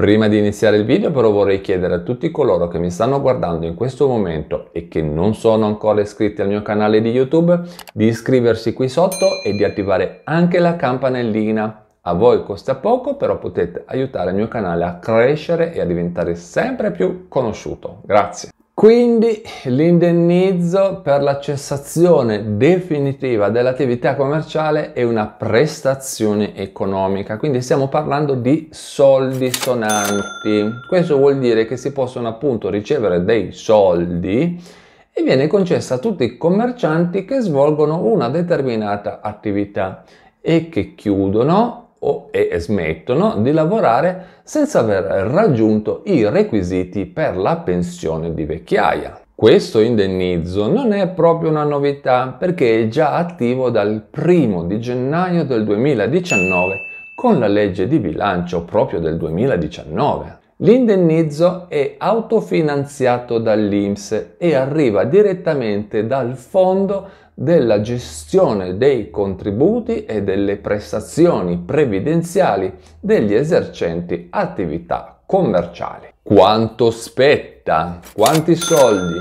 Prima di iniziare il video però vorrei chiedere a tutti coloro che mi stanno guardando in questo momento e che non sono ancora iscritti al mio canale di YouTube di iscriversi qui sotto e di attivare anche la campanellina. A voi costa poco però potete aiutare il mio canale a crescere e a diventare sempre più conosciuto. Grazie! Quindi l'indennizzo per la cessazione definitiva dell'attività commerciale è una prestazione economica, quindi stiamo parlando di soldi sonanti. Questo vuol dire che si possono appunto ricevere dei soldi e viene concessa a tutti i commercianti che svolgono una determinata attività e che chiudono o, e smettono di lavorare senza aver raggiunto i requisiti per la pensione di vecchiaia. Questo indennizzo non è proprio una novità perché è già attivo dal 1 di gennaio del 2019 con la legge di bilancio proprio del 2019. L'indennizzo è autofinanziato dall'INPS e arriva direttamente dal fondo della gestione dei contributi e delle prestazioni previdenziali degli esercenti attività commerciali. Quanto spetta? Quanti soldi?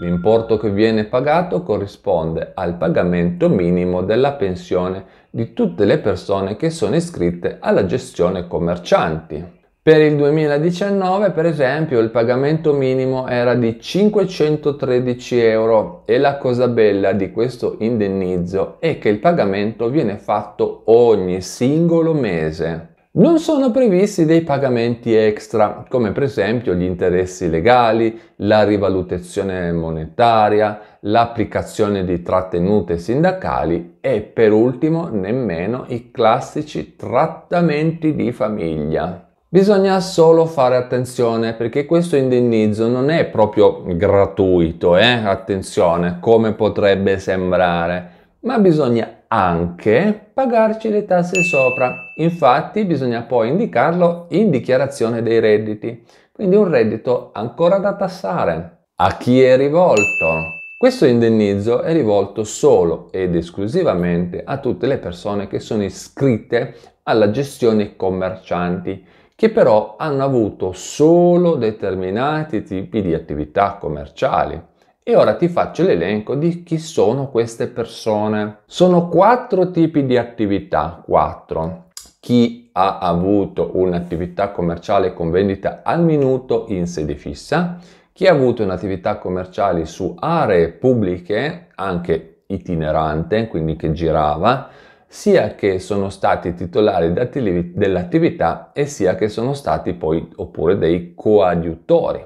L'importo che viene pagato corrisponde al pagamento minimo della pensione di tutte le persone che sono iscritte alla gestione commercianti. Per il 2019, per esempio, il pagamento minimo era di 513 euro e la cosa bella di questo indennizzo è che il pagamento viene fatto ogni singolo mese. Non sono previsti dei pagamenti extra, come per esempio gli interessi legali, la rivalutazione monetaria, l'applicazione di trattenute sindacali e per ultimo nemmeno i classici trattamenti di famiglia. Bisogna solo fare attenzione perché questo indennizzo non è proprio gratuito, eh? attenzione, come potrebbe sembrare, ma bisogna anche pagarci le tasse sopra. Infatti bisogna poi indicarlo in dichiarazione dei redditi, quindi un reddito ancora da tassare. A chi è rivolto? Questo indennizzo è rivolto solo ed esclusivamente a tutte le persone che sono iscritte alla gestione commercianti che però hanno avuto solo determinati tipi di attività commerciali. E ora ti faccio l'elenco di chi sono queste persone. Sono quattro tipi di attività, quattro. Chi ha avuto un'attività commerciale con vendita al minuto in sede fissa, chi ha avuto un'attività commerciale su aree pubbliche, anche itinerante, quindi che girava, sia che sono stati titolari dell'attività e sia che sono stati poi oppure dei coadiutori.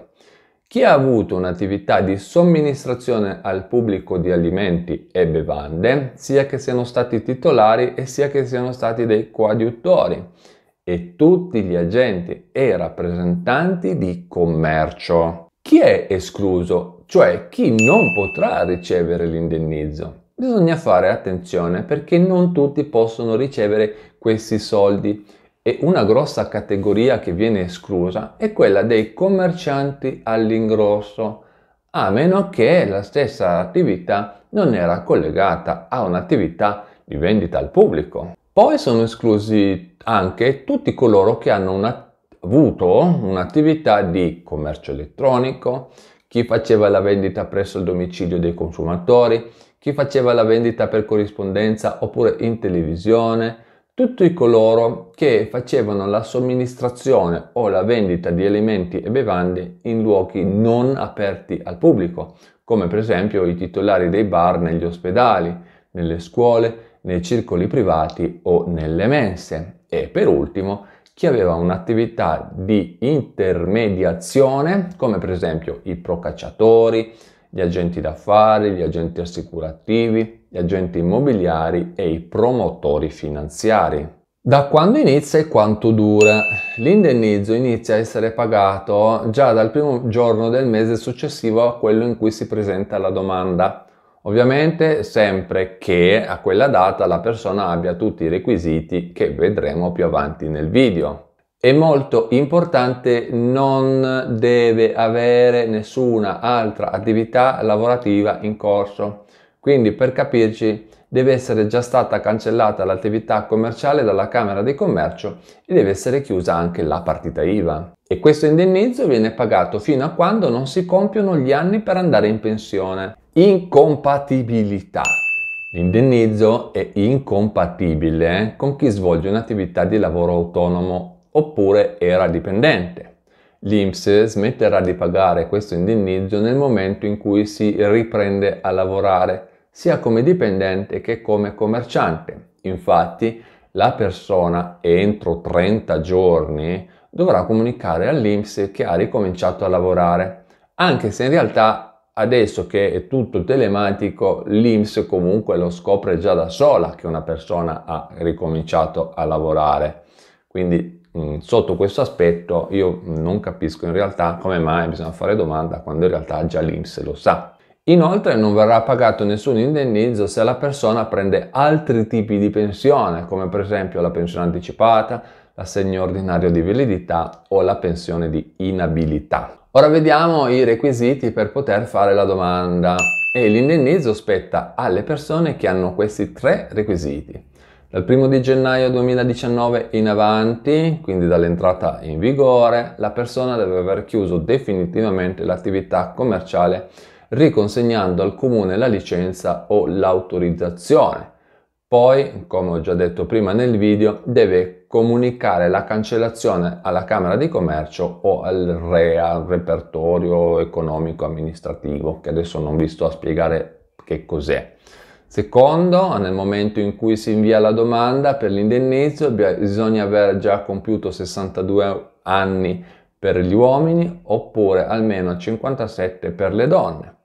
Chi ha avuto un'attività di somministrazione al pubblico di alimenti e bevande, sia che siano stati titolari e sia che siano stati dei coadiutori, e tutti gli agenti e rappresentanti di commercio. Chi è escluso? Cioè chi non potrà ricevere l'indennizzo? Bisogna fare attenzione perché non tutti possono ricevere questi soldi e una grossa categoria che viene esclusa è quella dei commercianti all'ingrosso, a meno che la stessa attività non era collegata a un'attività di vendita al pubblico. Poi sono esclusi anche tutti coloro che hanno una, avuto un'attività di commercio elettronico, chi faceva la vendita presso il domicilio dei consumatori, chi faceva la vendita per corrispondenza oppure in televisione, tutti coloro che facevano la somministrazione o la vendita di alimenti e bevande in luoghi non aperti al pubblico, come per esempio i titolari dei bar negli ospedali, nelle scuole, nei circoli privati o nelle mense. E per ultimo, chi aveva un'attività di intermediazione, come per esempio i procacciatori, gli agenti d'affari, gli agenti assicurativi, gli agenti immobiliari e i promotori finanziari. Da quando inizia e quanto dura? L'indennizzo inizia a essere pagato già dal primo giorno del mese successivo a quello in cui si presenta la domanda. Ovviamente sempre che a quella data la persona abbia tutti i requisiti che vedremo più avanti nel video è molto importante non deve avere nessuna altra attività lavorativa in corso quindi per capirci deve essere già stata cancellata l'attività commerciale dalla Camera di Commercio e deve essere chiusa anche la partita IVA. E questo indennizzo viene pagato fino a quando non si compiono gli anni per andare in pensione. Incompatibilità. L'indennizzo è incompatibile eh, con chi svolge un'attività di lavoro autonomo oppure era dipendente. L'INPS smetterà di pagare questo indennizzo nel momento in cui si riprende a lavorare, sia come dipendente che come commerciante. Infatti, la persona entro 30 giorni dovrà comunicare all'INPS che ha ricominciato a lavorare, anche se in realtà adesso che è tutto telematico, l'INPS comunque lo scopre già da sola che una persona ha ricominciato a lavorare. Quindi Mm, sotto questo aspetto io non capisco in realtà come mai bisogna fare domanda quando in realtà già l'Inps lo sa. Inoltre non verrà pagato nessun indennizzo se la persona prende altri tipi di pensione, come per esempio la pensione anticipata, l'assegno ordinario di validità o la pensione di inabilità. Ora vediamo i requisiti per poter fare la domanda e l'indennizzo spetta alle persone che hanno questi tre requisiti. Dal 1 di gennaio 2019 in avanti, quindi dall'entrata in vigore, la persona deve aver chiuso definitivamente l'attività commerciale riconsegnando al comune la licenza o l'autorizzazione. Poi, come ho già detto prima nel video, deve comunicare la cancellazione alla Camera di Commercio o al REA, repertorio economico amministrativo, che adesso non vi sto a spiegare che cos'è. Secondo, nel momento in cui si invia la domanda per l'indennizzo bisogna aver già compiuto 62 anni per gli uomini oppure almeno 57 per le donne.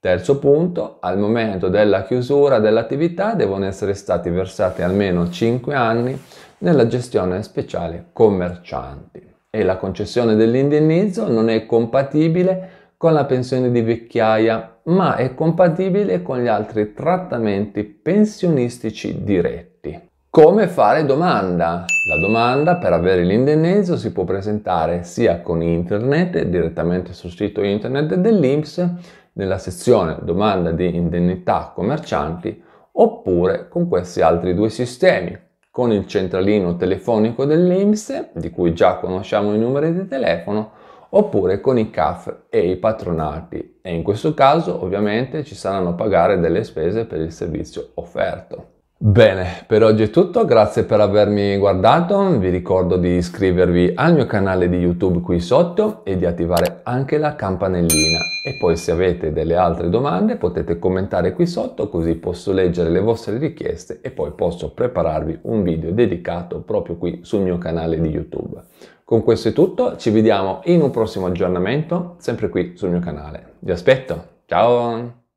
Terzo punto, al momento della chiusura dell'attività devono essere stati versati almeno 5 anni nella gestione speciale commercianti e la concessione dell'indennizzo non è compatibile con la pensione di vecchiaia ma è compatibile con gli altri trattamenti pensionistici diretti. Come fare domanda? La domanda per avere l'indennizzo si può presentare sia con internet, direttamente sul sito internet dell'INPS, nella sezione domanda di indennità commercianti, oppure con questi altri due sistemi, con il centralino telefonico dell'INPS, di cui già conosciamo i numeri di telefono, oppure con i CAF e i patronati e in questo caso ovviamente ci saranno a pagare delle spese per il servizio offerto. Bene, per oggi è tutto, grazie per avermi guardato, vi ricordo di iscrivervi al mio canale di YouTube qui sotto e di attivare anche la campanellina e poi se avete delle altre domande potete commentare qui sotto così posso leggere le vostre richieste e poi posso prepararvi un video dedicato proprio qui sul mio canale di YouTube. Con questo è tutto, ci vediamo in un prossimo aggiornamento, sempre qui sul mio canale. Vi aspetto, ciao!